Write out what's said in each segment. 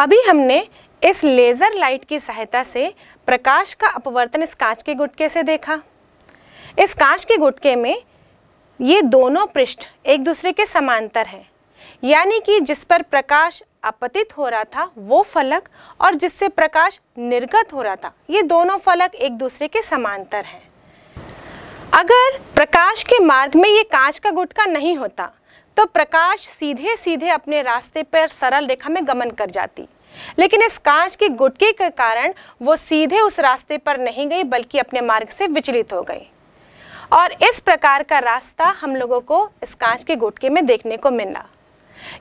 अभी हमने इस लेज़र लाइट की सहायता से प्रकाश का अपवर्तन इस कांच के गुटके से देखा इस कांच के गुटके में ये दोनों पृष्ठ एक दूसरे के समांतर हैं यानी कि जिस पर प्रकाश अपतित हो रहा था वो फलक और जिससे प्रकाश निर्गत हो रहा था ये दोनों फलक एक दूसरे के समांतर हैं अगर प्रकाश के मार्ग में ये कांच का गुटका नहीं होता तो प्रकाश सीधे सीधे अपने रास्ते पर सरल रेखा में गमन कर जाती लेकिन इस कांच के गुटके के कारण वो सीधे उस रास्ते पर नहीं गई बल्कि अपने मार्ग से विचलित हो गई और इस प्रकार का रास्ता हम लोगों को इस कांच के गुटके में देखने को मिला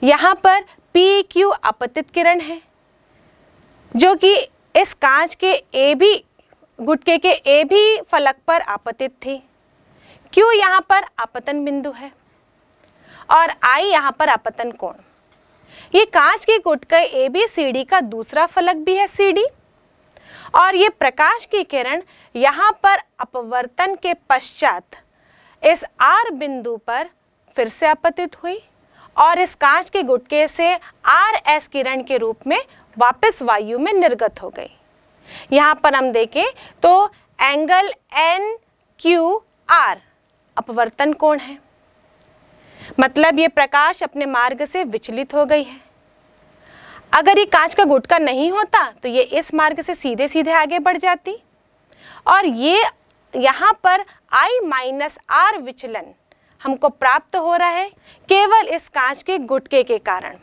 यहाँ पर पी क्यू आपतित किरण है जो कि इस कांच के ए भी गुटके के ए भी फलक पर आपतित थी क्यू यहाँ पर आपतन बिंदु है और आई यहाँ पर अपतन कोण ये कांच की गुटके ए बी सी डी का दूसरा फलक भी है सी डी और ये प्रकाश की किरण यहाँ पर अपवर्तन के पश्चात इस आर बिंदु पर फिर से अपतित हुई और इस कांच के गुटके से आर एस किरण के रूप में वापस वायु में निर्गत हो गई यहाँ पर हम देखें तो एंगल एन क्यू आर अपवर्तन कोण है मतलब ये प्रकाश अपने मार्ग से विचलित हो गई है अगर ये कांच का गुटका नहीं होता तो ये इस मार्ग से सीधे सीधे आगे बढ़ जाती और ये यहाँ पर I माइनस आर विचलन हमको प्राप्त हो रहा है केवल इस कांच के गुटके के कारण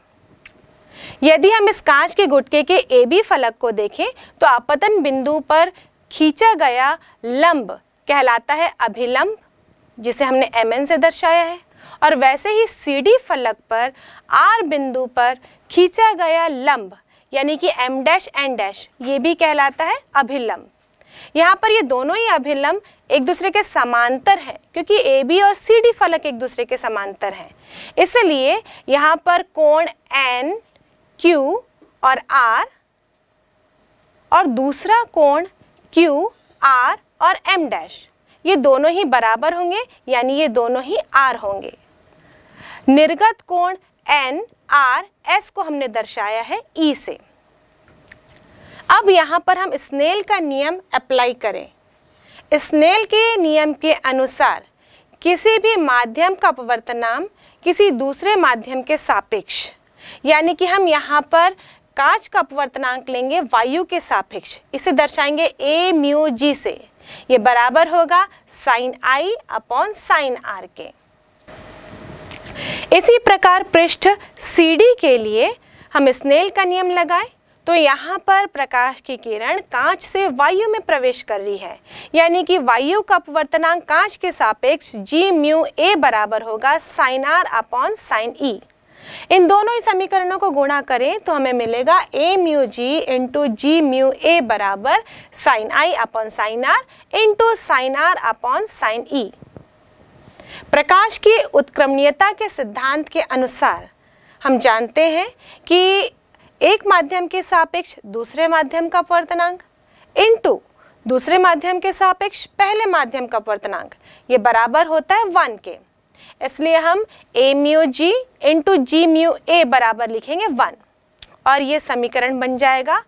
यदि हम इस कांच के गुटके के ए बी फलक को देखें तो आपतन बिंदु पर खींचा गया लंब कहलाता है अभिलंब जिसे हमने एम से दर्शाया है और वैसे ही सी फलक पर आर बिंदु पर खींचा गया लंब यानी कि एम डैश एन डैश ये भी कहलाता है अभिलंब यहाँ पर ये दोनों ही अभिलंब एक दूसरे के समांतर हैं क्योंकि ए बी और सी डी फलक एक दूसरे के समांतर हैं इसलिए यहाँ पर कोण एन क्यू और आर और दूसरा कोण क्यू आर और एम डैश ये दोनों ही बराबर होंगे यानी ये दोनों ही आर होंगे निर्गत कोण एन आर एस को हमने दर्शाया है ई e से अब यहाँ पर हम स्नेल का नियम अप्लाई करें स्नेल के नियम के अनुसार किसी भी माध्यम का अपवर्तनाम किसी दूसरे माध्यम के सापेक्ष यानी कि हम यहाँ पर कांच का अपवर्तनांक लेंगे वायु के सापेक्ष इसे दर्शाएंगे ए म्यू जी से ये बराबर होगा sine I upon sine R के इसी प्रकार पृष्ठ सीढ़ी के लिए हम स्नेल का नियम लगाए तो यहाँ पर प्रकाश की किरण कांच से वायु में प्रवेश कर रही है यानी कि वायु का अपवर्तनांक कांच के सापेक्ष जी म्यू ए बराबर होगा sine R upon sine E इन दोनों ही समीकरणों को गुणा करें तो हमें मिलेगा A mu G into G mu A बराबर sine I upon sine R into sine R upon sine E प्रकाश की उत्क्रमणीयता के सिद्धांत के अनुसार हम जानते हैं कि एक माध्यम के सापेक्ष दूसरे माध्यम का वर्तनांक इनटू दूसरे माध्यम के सापेक्ष पहले माध्यम का वर्तनांक ये बराबर होता है वन के इसलिए हम A mu G into G mu A बराबर लिखेंगे वन और ये समीकरण बन जाएगा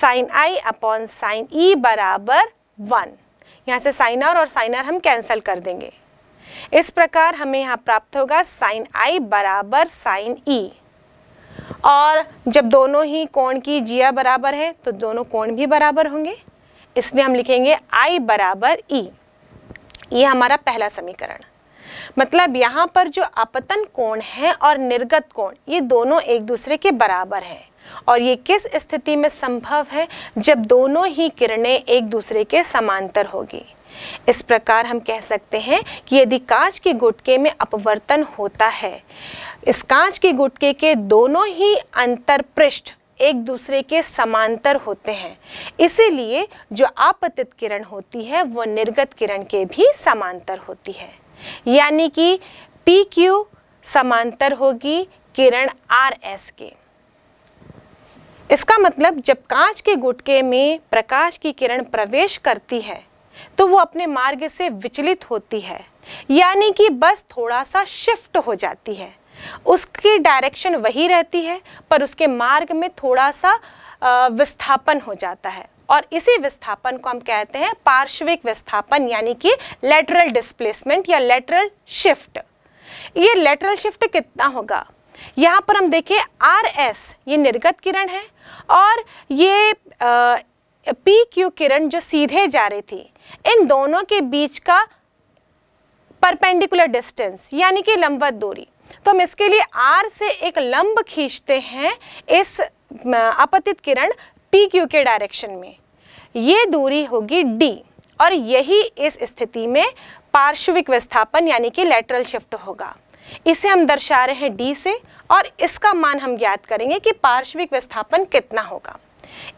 sine I upon sine E बराबर वन यहाँ से साइनर और साइनर हम कैंसिल कर देंगे इस प्रकार हमें यहाँ प्राप्त होगा साइन आई बराबर साइन ई e। और जब दोनों ही कोण की जिया बराबर है तो दोनों कोण भी बराबर होंगे इसलिए हम लिखेंगे आई बराबर ई e। ये हमारा पहला समीकरण मतलब यहाँ पर जो अपतन कोण है और निर्गत कोण ये दोनों एक दूसरे के बराबर हैं और ये किस स्थिति में संभव है जब दोनों ही किरणें एक दूसरे के समांतर होगी इस प्रकार हम कह सकते हैं कि यदि कांच के गुटके में अपवर्तन होता है इस कांच के गुटके के दोनों ही अंतरपृष्ठ एक दूसरे के समांतर होते हैं इसीलिए जो आपतित किरण होती है वो निर्गत किरण के भी समांतर होती है यानी कि पी क्यू समांतर होगी किरण आर एस के इसका मतलब जब कांच के गुटके में प्रकाश की किरण प्रवेश करती है तो वो अपने मार्ग से विचलित होती है यानी कि बस थोड़ा सा शिफ्ट हो जाती है उसकी डायरेक्शन वही रहती है पर उसके मार्ग में थोड़ा सा विस्थापन हो जाता है और इसी विस्थापन को हम कहते हैं पार्श्विक विस्थापन यानी कि लेटरल डिस्प्लेसमेंट या लेटरल शिफ्ट ये लेटरल शिफ्ट कितना होगा यहाँ पर हम देखें आर एस ये निर्गत किरण है और ये पी क्यू किरण जो सीधे जा रही थी इन दोनों के बीच का परपेंडिकुलर डिस्टेंस यानी कि लंबवत दूरी तो हम इसके लिए आर से एक लंब खींचते हैं इस अपतित किरण पी क्यू के डायरेक्शन में ये दूरी होगी डी और यही इस स्थिति में पार्श्विक विस्थापन यानी कि लेटरल शिफ्ट होगा इसे हम दर्शा रहे हैं डी से और इसका मान हम ज्ञात करेंगे कि पार्श्विक विस्थापन कितना होगा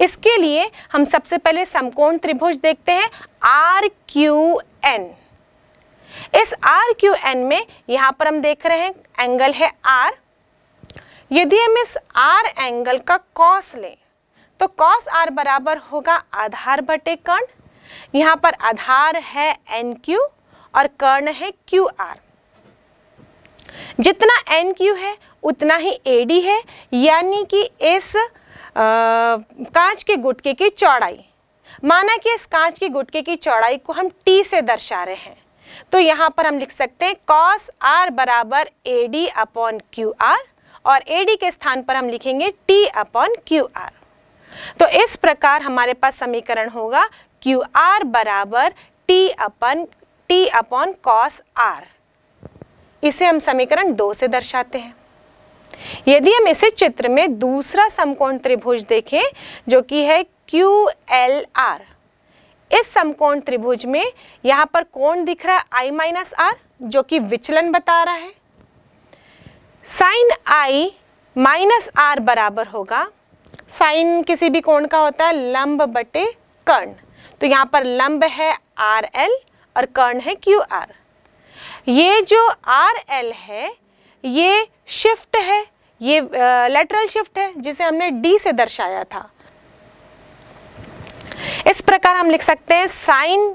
इसके लिए हम सबसे पहले समकोण त्रिभुज देखते हैं आर क्यू एन इस आर क्यू एन में यहां पर हम देख रहे हैं एंगल है आर यदि हम इस आर एंगल का कॉस लें तो कॉस आर बराबर होगा आधार बटे कर्ण यहाँ पर आधार है एन क्यू और कर्ण है क्यू आर जितना एन क्यू है उतना ही ए डी है यानी कि इस कांच के गुटके की चौड़ाई माना कि इस कांच के गुटके की चौड़ाई को हम टी से दर्शा रहे हैं तो यहाँ पर हम लिख सकते हैं कॉस आर बराबर A D upon Q R और ए डी के स्थान पर हम लिखेंगे टी अपॉन क्यू आर तो इस प्रकार हमारे पास समीकरण होगा क्यू आर बराबर T upon T upon cos R इसे हम समीकरण दो से दर्शाते हैं यदि हम इसे चित्र में दूसरा समकोण त्रिभुज देखें जो कि है क्यू एल आर इस समकोण त्रिभुज में यहां पर कोण दिख रहा है आई माइनस आर जो कि विचलन बता रहा है साइन आई माइनस आर बराबर होगा साइन किसी भी कोण का होता है लंब बटे कर्ण तो यहाँ पर लंब है आर एल और कर्ण है क्यू आर ये जो आर एल है ये शिफ्ट है ये लेटरल शिफ्ट है जिसे हमने डी से दर्शाया था इस प्रकार हम लिख सकते हैं साइन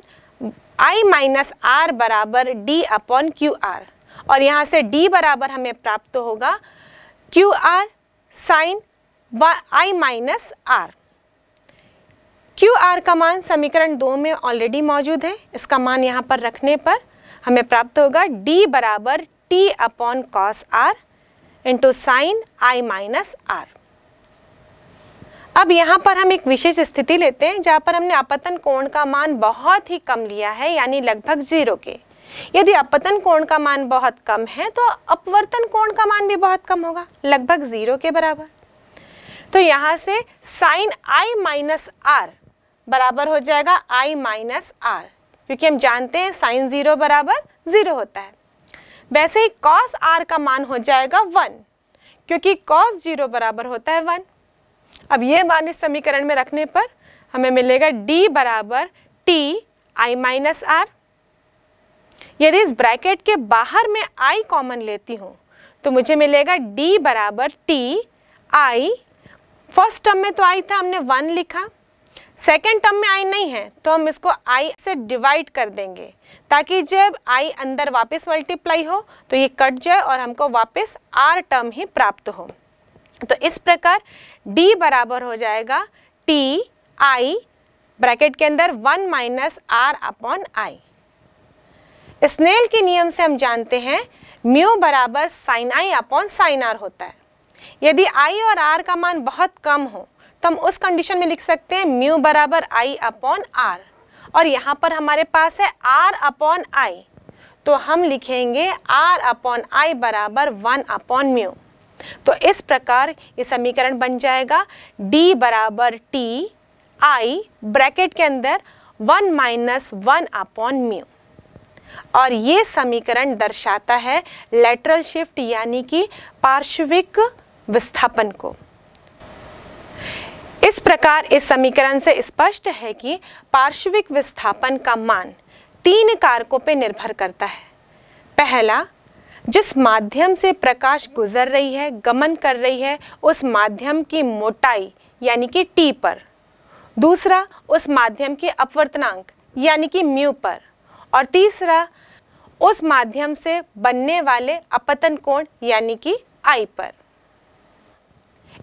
आई माइनस आर बराबर डी अपॉन क्यू आर और यहाँ से डी बराबर हमें प्राप्त होगा Q R sine I minus R Q R का मान समीकरण दो में ऑलरेडी मौजूद है इसका मान यहाँ पर रखने पर हमें प्राप्त होगा d बराबर T upon cos R into sine I minus R अब यहाँ पर हम एक विशेष स्थिति लेते हैं जहाँ पर हमने अपतन कोण का मान बहुत ही कम लिया है यानी लगभग जीरो के यदि अपतन कोण का मान बहुत कम है तो अपवर्तन कोण का मान भी बहुत कम होगा लगभग जीरो के बराबर तो यहाँ से साइन आई माइनस आर बराबर हो जाएगा आई माइनस आर क्योंकि हम जानते हैं साइन ज़ीरो बराबर ज़ीरो होता है वैसे ही कॉस आर का मान हो जाएगा वन क्योंकि कॉस जीरो बराबर होता है वन अब ये मान इस समीकरण में रखने पर हमें मिलेगा d बराबर टी आई माइनस आर यदि इस ब्रैकेट के बाहर में i कॉमन लेती हूँ तो मुझे मिलेगा d बराबर टी आई फर्स्ट टर्म में तो आई था हमने वन लिखा सेकेंड टर्म में आई नहीं है तो हम इसको आई से डिवाइड कर देंगे ताकि जब आई अंदर वापस मल्टीप्लाई हो तो ये कट जाए और हमको वापस आर टर्म ही प्राप्त हो तो इस प्रकार डी बराबर हो जाएगा टी आई ब्रैकेट के अंदर one minus R upon I Snell के नियम से हम जानते हैं म्यू बराबर sine I upon sine R होता है यदि आई और आर का मान बहुत कम हो तो हम उस कंडीशन में लिख सकते हैं म्यू बराबर आई अपॉन आर और यहाँ पर हमारे पास है आर अपॉन आई तो हम लिखेंगे आर अपॉन आई बराबर वन अपॉन म्यू तो इस प्रकार ये समीकरण बन जाएगा डी बराबर टी आई ब्रैकेट के अंदर one minus one upon mu और ये समीकरण दर्शाता है लेटरल शिफ्ट यानी कि पार्श्विक विस्थापन को इस प्रकार इस समीकरण से स्पष्ट है कि पार्श्विक विस्थापन का मान तीन कारकों पर निर्भर करता है पहला जिस माध्यम से प्रकाश गुजर रही है गमन कर रही है उस माध्यम की मोटाई यानी कि टी पर दूसरा उस माध्यम के अपवर्तनांक यानी कि म्यू पर और तीसरा उस माध्यम से बनने वाले अपतन कोण यानी कि आई पर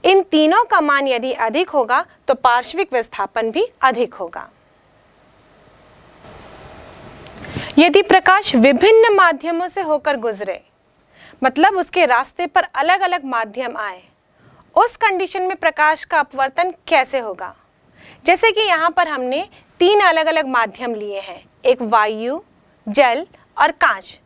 इन तीनों का मान यदि अधिक होगा तो पार्श्विक विस्थापन भी अधिक होगा यदि प्रकाश विभिन्न माध्यमों से होकर गुजरे मतलब उसके रास्ते पर अलग अलग माध्यम आए उस कंडीशन में प्रकाश का अपवर्तन कैसे होगा जैसे कि यहाँ पर हमने तीन अलग अलग माध्यम लिए हैं एक वायु जल और कांच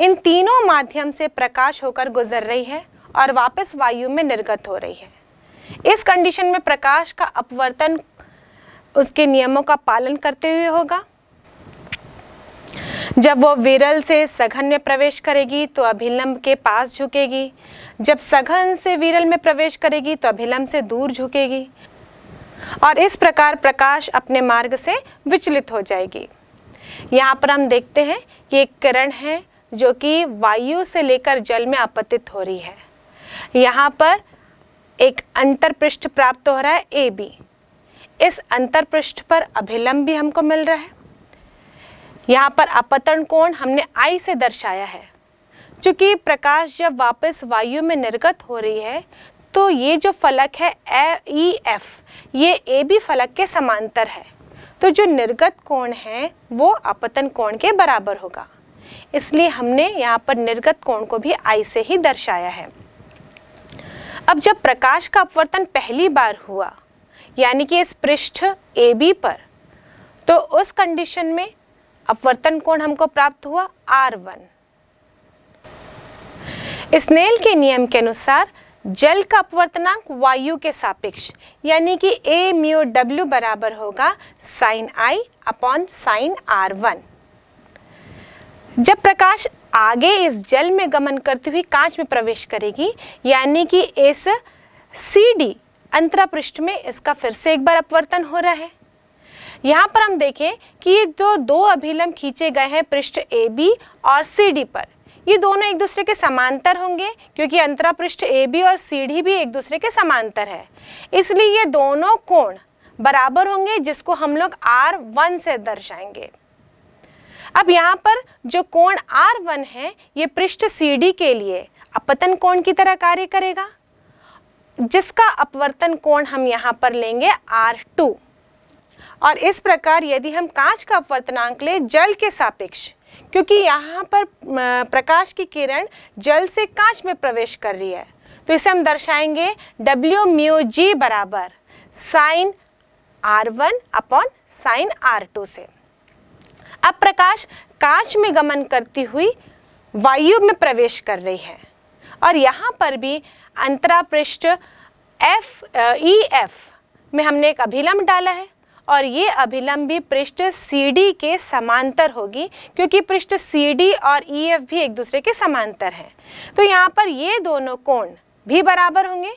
इन तीनों माध्यम से प्रकाश होकर गुजर रही है और वापस वायु में निर्गत हो रही है इस कंडीशन में प्रकाश का अपवर्तन उसके नियमों का पालन करते हुए होगा जब वो विरल से सघन में प्रवेश करेगी तो अभिलंब के पास झुकेगी जब सघन से विरल में प्रवेश करेगी तो अभिलंब से दूर झुकेगी और इस प्रकार प्रकाश अपने मार्ग से विचलित हो जाएगी यहाँ पर हम देखते हैं कि एक किरण है जो कि वायु से लेकर जल में आपतित हो रही है यहाँ पर एक अंतरपृष्ठ प्राप्त हो रहा है ए बी इस अंतरपृष्ठ पर अभिलंब भी हमको मिल रहा है यहाँ पर अपतन कोण हमने आई से दर्शाया है चूँकि प्रकाश जब वापस वायु में निर्गत हो रही है तो ये जो फलक है ई एफ e, ये ए बी फलक के समांतर है तो जो निर्गत कोण है वो अपतन कोण के बराबर होगा इसलिए हमने यहाँ पर निर्गत कोण को भी आई से ही दर्शाया है अब जब प्रकाश का अपवर्तन पहली बार हुआ यानी कि इस पृष्ठ ए बी पर तो उस कंडीशन में अपवर्तन कोण हमको प्राप्त हुआ आर वन स्नेल के नियम के अनुसार जल का अपवर्तनांक वायु के सापेक्ष यानी कि ए म्यू डब्ल्यू बराबर होगा sine I upon sine R one जब प्रकाश आगे इस जल में गमन करती हुई कांच में प्रवेश करेगी यानी कि इस सी डी अंतरापृष्ठ में इसका फिर से एक बार अपवर्तन हो रहा है यहाँ पर हम देखें कि ये जो दो अभिलंब खींचे गए हैं पृष्ठ ए बी और सी डी पर ये दोनों एक दूसरे के समांतर होंगे क्योंकि अंतरापृष्ठ ए बी और सी डी भी एक दूसरे के समांतर है इसलिए ये दोनों कोण बराबर होंगे जिसको हम लोग आर वन से दर्शाएंगे अब यहाँ पर जो कोण आर वन है ये पृष्ठ सी डी के लिए अपतन कोण की तरह कार्य करेगा जिसका अपवर्तन कोण हम यहाँ पर लेंगे आर टू और इस प्रकार यदि हम कांच का अपवर्तनांक लें जल के सापेक्ष क्योंकि यहाँ पर प्रकाश की किरण जल से कांच में प्रवेश कर रही है तो इसे हम दर्शाएंगे डब्ल्यू म्यू जी बराबर sine R one upon sine R two से अब प्रकाश कांच में गमन करती हुई वायु में प्रवेश कर रही है और यहाँ पर भी अंतरापृष्ठ एफ ई एफ में हमने एक अभिलंब डाला है और ये अभिलंब भी पृष्ठ सी डी के समांतर होगी क्योंकि पृष्ठ सी डी और ई e, एफ भी एक दूसरे के समांतर हैं तो यहाँ पर ये दोनों कोण भी बराबर होंगे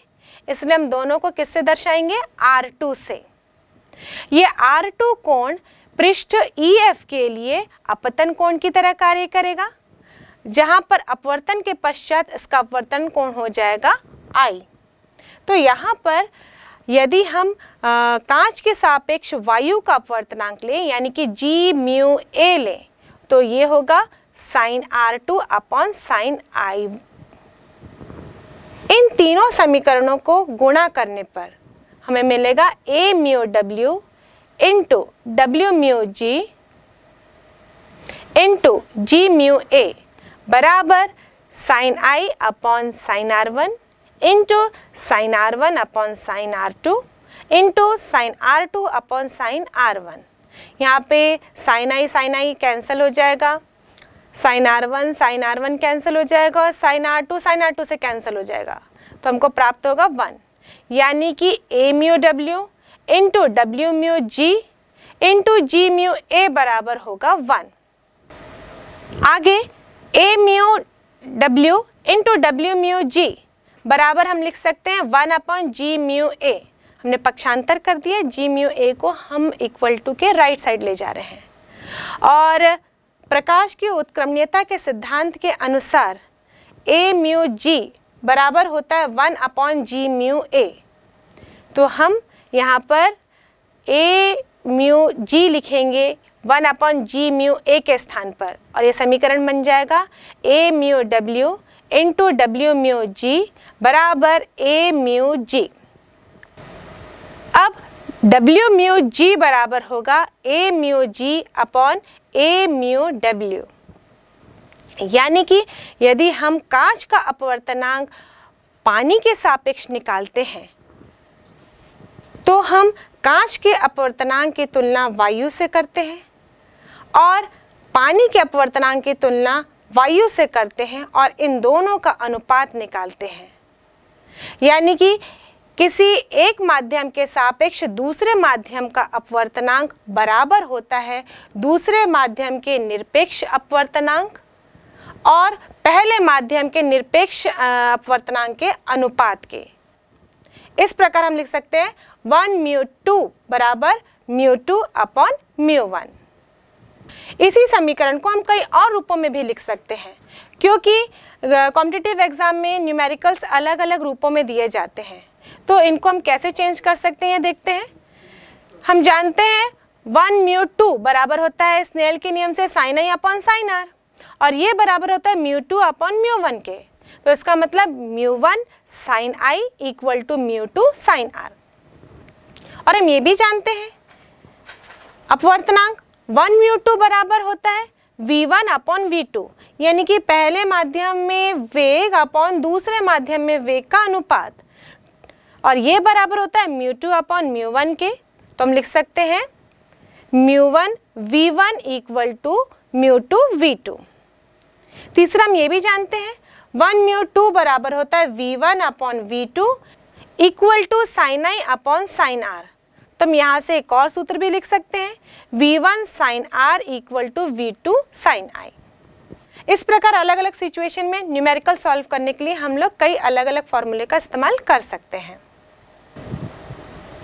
इसलिए हम दोनों को किससे दर्शाएंगे आर टू से ये आर टू कोण पृष्ठ ई e एफ के लिए अपतन कोण की तरह कार्य करेगा जहां पर अपवर्तन के पश्चात इसका अपवर्तन कोण हो जाएगा आई तो यहाँ पर यदि हम कांच के सापेक्ष वायु का अपवर्तनांक लें यानी कि जी म्यू ए लें तो ये होगा sine R two upon sine I इन तीनों समीकरणों को गुणा करने पर हमें मिलेगा A mu W into W mu G into G mu A बराबर sine I upon sine R one into sine R one upon sine R two into sine R two upon sine R one यहाँ पे sine I sine I cancel हो जाएगा sine R one sine R one cancel हो जाएगा और sine R two sine R two से cancel हो जाएगा तो हमको प्राप्त होगा वन यानी कि A mu W into W mu G into G mu A बराबर होगा वन आगे A mu W into W mu G बराबर हम लिख सकते हैं one upon G mu A हमने पक्षांतर कर दिया जी म्यू ए को हम इक्वल टू के राइट साइड ले जा रहे हैं और प्रकाश की उत्क्रमणीयता के सिद्धांत के अनुसार ए म्यू जी बराबर होता है one upon G mu A तो हम यहाँ पर ए म्यू जी लिखेंगे one upon G mu A के स्थान पर और ये समीकरण बन जाएगा A mu W into W mu G बराबर ए म्यू जी अब डब्ल्यू म्यू जी बराबर होगा A mu G upon A mu W यानी कि यदि हम कांच का अपवर्तनांक पानी के सापेक्ष निकालते हैं तो हम कांच के अपवर्तनांक की तुलना वायु से करते हैं और पानी के अपवर्तनांक की तुलना वायु से करते हैं और इन दोनों का अनुपात निकालते हैं यानी कि किसी एक माध्यम के सापेक्ष दूसरे माध्यम का अपवर्तनांक बराबर होता है दूसरे माध्यम के निरपेक्ष अपवर्तनांक और पहले माध्यम के निरपेक्ष अपवर्तनांक के अनुपात के इस प्रकार हम लिख सकते हैं वन म्यू टू बराबर mu two upon mu one इसी समीकरण को हम कई और रूपों में भी लिख सकते हैं क्योंकि कॉम्पिटिटिव एग्ज़ाम में न्यूमेरिकल्स अलग अलग रूपों में दिए जाते हैं तो इनको हम कैसे चेंज कर सकते हैं देखते हैं हम जानते हैं वन म्यू टू बराबर होता है स्नेल के नियम से sine I upon sine R और ये बराबर होता है mu two upon mu one के तो इसका मतलब mu one sine I equal to mu two sine R और हम ये भी जानते हैं अपवर्तनांक वन म्यू टू बराबर होता है V one upon V two यानी कि पहले माध्यम में वेग अपॉन दूसरे माध्यम में वेग का अनुपात और ये बराबर होता है mu two upon mu one के तो हम लिख सकते हैं mu one V one equal to mu two V two तीसरा हम ये भी जानते हैं वन म्यू टू बराबर होता है V one upon V two equal to sine I upon sine R तो हम यहाँ से एक और सूत्र भी लिख सकते हैं V1 one sine R equal to V two sine I इस प्रकार अलग अलग सिचुएशन में न्यूमेरिकल सॉल्व करने के लिए हम लोग कई अलग अलग फॉर्मूले का इस्तेमाल कर सकते हैं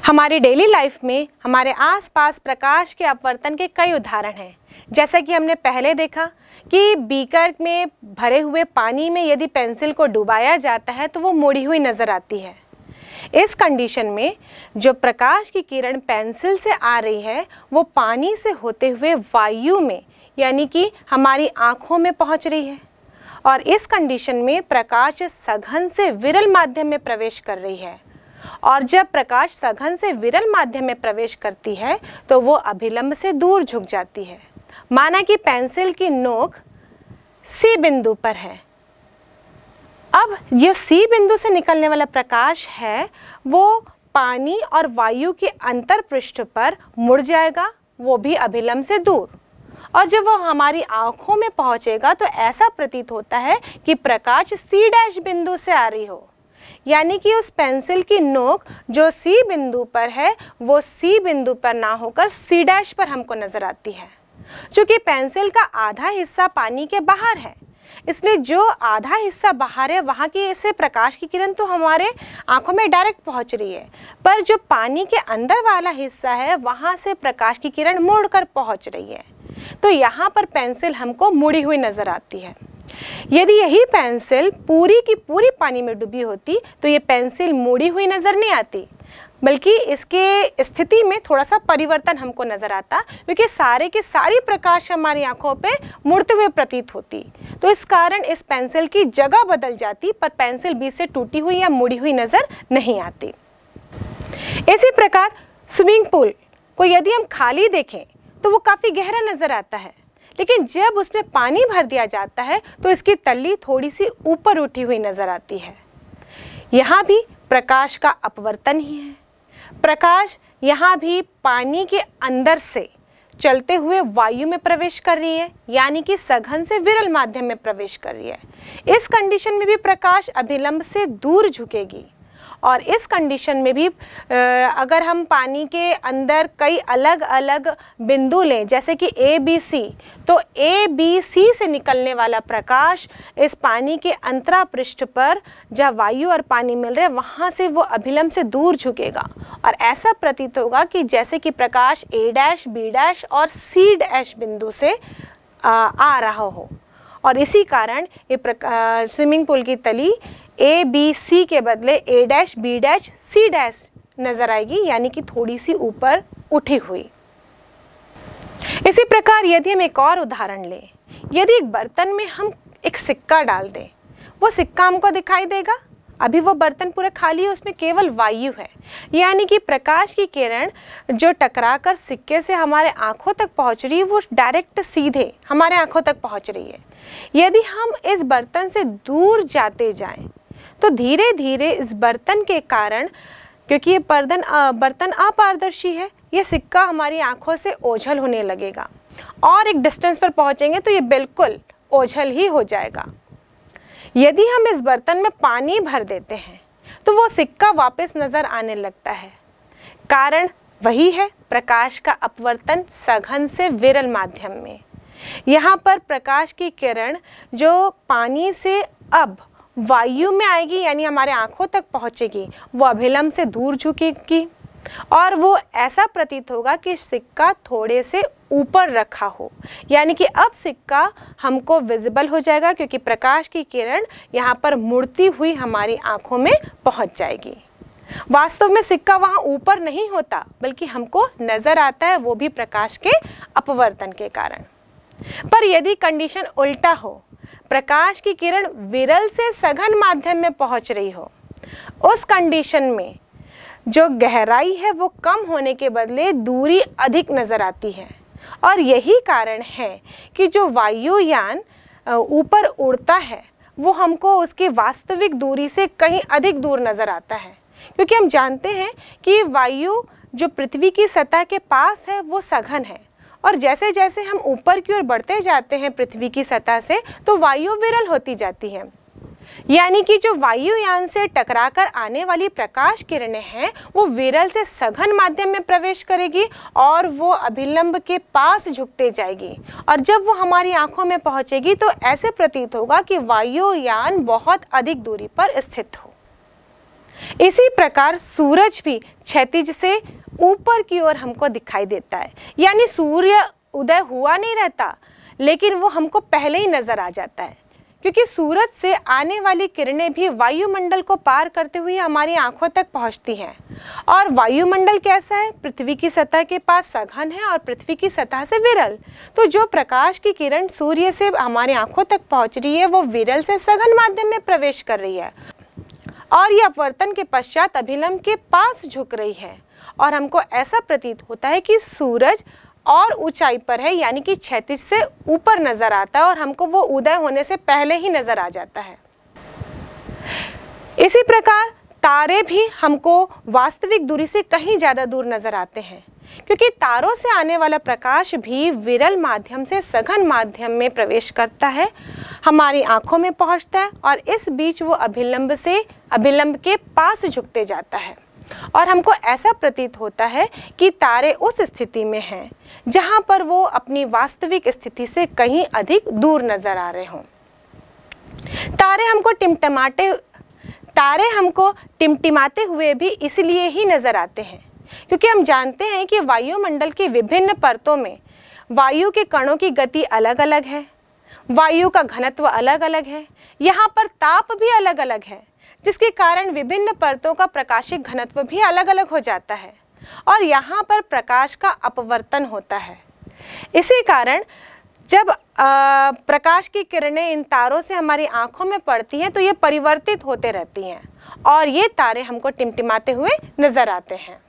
हमारी डेली लाइफ में हमारे आसपास प्रकाश के अपवर्तन के कई उदाहरण हैं जैसा कि हमने पहले देखा कि बीकर में भरे हुए पानी में यदि पेंसिल को डुबाया जाता है तो वो मुड़ी हुई नज़र आती है इस कंडीशन में जो प्रकाश की किरण पेंसिल से आ रही है वो पानी से होते हुए वायु में यानी कि हमारी आँखों में पहुँच रही है और इस कंडीशन में प्रकाश सघन से विरल माध्यम में प्रवेश कर रही है और जब प्रकाश सघन से विरल माध्यम में प्रवेश करती है तो वो अभिलंब से दूर झुक जाती है माना कि पेंसिल की नोक सी बिंदु पर है अब ये सी बिंदु से निकलने वाला प्रकाश है वो पानी और वायु के अंतर पृष्ठ पर मुड़ जाएगा वो भी अभिलंब से दूर और जब वो हमारी आँखों में पहुँचेगा तो ऐसा प्रतीत होता है कि प्रकाश सी डैश बिंदु से आ रही हो यानी कि उस पेंसिल की नोक जो सी बिंदु पर है वो सी बिंदु पर ना होकर सी डैश पर हमको नज़र आती है चूँकि पेंसिल का आधा हिस्सा पानी के बाहर है इसलिए जो आधा हिस्सा बाहर है वहाँ की से प्रकाश की किरण तो हमारे आँखों में डायरेक्ट पहुँच रही है पर जो पानी के अंदर वाला हिस्सा है वहाँ से प्रकाश की किरण मुड़ कर पहुँच रही है तो यहाँ पर पेंसिल हमको मुड़ी हुई नज़र आती है यदि यही पेंसिल पूरी की पूरी पानी में डूबी होती तो ये पेंसिल मुड़ी हुई नज़र नहीं आती बल्कि इसके स्थिति में थोड़ा सा परिवर्तन हमको नज़र आता क्योंकि सारे के सारी प्रकाश हमारी आँखों पे मुड़ते हुए प्रतीत होती तो इस कारण इस पेंसिल की जगह बदल जाती पर पेंसिल बीच से टूटी हुई या मुड़ी हुई नज़र नहीं आती इसी प्रकार स्विमिंग पूल को यदि हम खाली देखें तो वो काफ़ी गहरा नज़र आता है लेकिन जब उसमें पानी भर दिया जाता है तो इसकी तली थोड़ी सी ऊपर उठी हुई नज़र आती है यहाँ भी प्रकाश का अपवर्तन ही है प्रकाश यहाँ भी पानी के अंदर से चलते हुए वायु में प्रवेश कर रही है यानी कि सघन से विरल माध्यम में प्रवेश कर रही है इस कंडीशन में भी प्रकाश अभिलंब से दूर झुकेगी और इस कंडीशन में भी अगर हम पानी के अंदर कई अलग अलग बिंदु लें जैसे कि ए बी सी तो ए बी सी से निकलने वाला प्रकाश इस पानी के अंतरा पृष्ठ पर जहाँ वायु और पानी मिल रहे हैं वहाँ से वो अभिलंब से दूर झुकेगा और ऐसा प्रतीत होगा कि जैसे कि प्रकाश ए डैश बी डैश और सी डैश बिंदु से आ, आ रहा हो और इसी कारण ये स्विमिंग पूल की तली ए बी सी के बदले A dash B dash C dash नज़र आएगी यानी कि थोड़ी सी ऊपर उठी हुई इसी प्रकार यदि हम एक और उदाहरण लें यदि एक बर्तन में हम एक सिक्का डाल दें वो सिक्का हमको दिखाई देगा अभी वो बर्तन पूरा खाली है उसमें केवल वायु है यानी कि प्रकाश की किरण जो टकरा कर सिक्के से हमारे आँखों तक पहुँच रही है वो डायरेक्ट सीधे हमारे आँखों तक पहुँच रही है यदि हम इस बर्तन से दूर जाते जाएं तो धीरे धीरे इस बर्तन के कारण क्योंकि ये बर्तन बर्तन अपारदर्शी है ये सिक्का हमारी आँखों से ओझल होने लगेगा और एक डिस्टेंस पर पहुँचेंगे तो ये बिल्कुल ओझल ही हो जाएगा यदि हम इस बर्तन में पानी भर देते हैं तो वो सिक्का वापस नज़र आने लगता है कारण वही है प्रकाश का अपवर्तन सघन से विरल माध्यम में यहाँ पर प्रकाश की किरण जो पानी से अब वायु में आएगी यानी हमारे आँखों तक पहुँचेगी वो अभिलम्ब से दूर झुकेगी और वो ऐसा प्रतीत होगा कि सिक्का थोड़े से ऊपर रखा हो यानी कि अब सिक्का हमको विजिबल हो जाएगा क्योंकि प्रकाश की किरण यहाँ पर मुड़ती हुई हमारी आँखों में पहुँच जाएगी वास्तव में सिक्का वहाँ ऊपर नहीं होता बल्कि हमको नज़र आता है वो भी प्रकाश के अपवर्तन के कारण पर यदि कंडीशन उल्टा हो प्रकाश की किरण विरल से सघन माध्यम में पहुँच रही हो उस कंडीशन में जो गहराई है वो कम होने के बदले दूरी अधिक नज़र आती है और यही कारण है कि जो वायुयान ऊपर उड़ता है वो हमको उसकी वास्तविक दूरी से कहीं अधिक दूर नज़र आता है क्योंकि हम जानते हैं कि वायु जो पृथ्वी की सतह के पास है वो सघन है और जैसे जैसे हम ऊपर की ओर बढ़ते जाते हैं पृथ्वी की सतह से तो वायु विरल होती जाती है यानी कि जो वायुयान से टकराकर आने वाली प्रकाश किरणें हैं वो विरल से सघन माध्यम में प्रवेश करेगी और वो अभिलंब के पास झुकते जाएगी और जब वो हमारी आंखों में पहुंचेगी तो ऐसे प्रतीत होगा कि वायुयान बहुत अधिक दूरी पर स्थित हो इसी प्रकार सूरज भी क्षतिज से ऊपर की ओर हमको दिखाई देता है यानी सूर्य उदय हुआ नहीं रहता लेकिन वो हमको पहले ही नज़र आ जाता है क्योंकि सूरज से आने वाली किरणें भी वायुमंडल को पार करते हुए हमारी आंखों तक पहुंचती हैं और वायुमंडल कैसा है पृथ्वी की सतह के पास सघन है और पृथ्वी की सतह से विरल तो जो प्रकाश की किरण सूर्य से हमारी आंखों तक पहुंच रही है वो विरल से सघन माध्यम में प्रवेश कर रही है और ये अपवर्तन के पश्चात अभिलंब के पास झुक रही है और हमको ऐसा प्रतीत होता है कि सूरज और ऊंचाई पर है यानी कि क्षैतिज से ऊपर नज़र आता है और हमको वो उदय होने से पहले ही नज़र आ जाता है इसी प्रकार तारे भी हमको वास्तविक दूरी से कहीं ज़्यादा दूर नज़र आते हैं क्योंकि तारों से आने वाला प्रकाश भी विरल माध्यम से सघन माध्यम में प्रवेश करता है हमारी आँखों में पहुँचता है और इस बीच वो अभिलंब से अभिलंब के पास झुकते जाता है और हमको ऐसा प्रतीत होता है कि तारे उस स्थिति में हैं जहाँ पर वो अपनी वास्तविक स्थिति से कहीं अधिक दूर नज़र आ रहे हों तारे हमको टिमटमाते तारे हमको टिमटिमाते हुए भी इसलिए ही नज़र आते हैं क्योंकि हम जानते हैं कि वायुमंडल की विभिन्न परतों में वायु के कणों की गति अलग अलग है वायु का घनत्व अलग अलग है यहाँ पर ताप भी अलग अलग है जिसके कारण विभिन्न परतों का प्रकाशिक घनत्व भी अलग अलग हो जाता है और यहाँ पर प्रकाश का अपवर्तन होता है इसी कारण जब आ, प्रकाश की किरणें इन तारों से हमारी आंखों में पड़ती हैं तो ये परिवर्तित होते रहती हैं और ये तारे हमको टिमटिमाते हुए नज़र आते हैं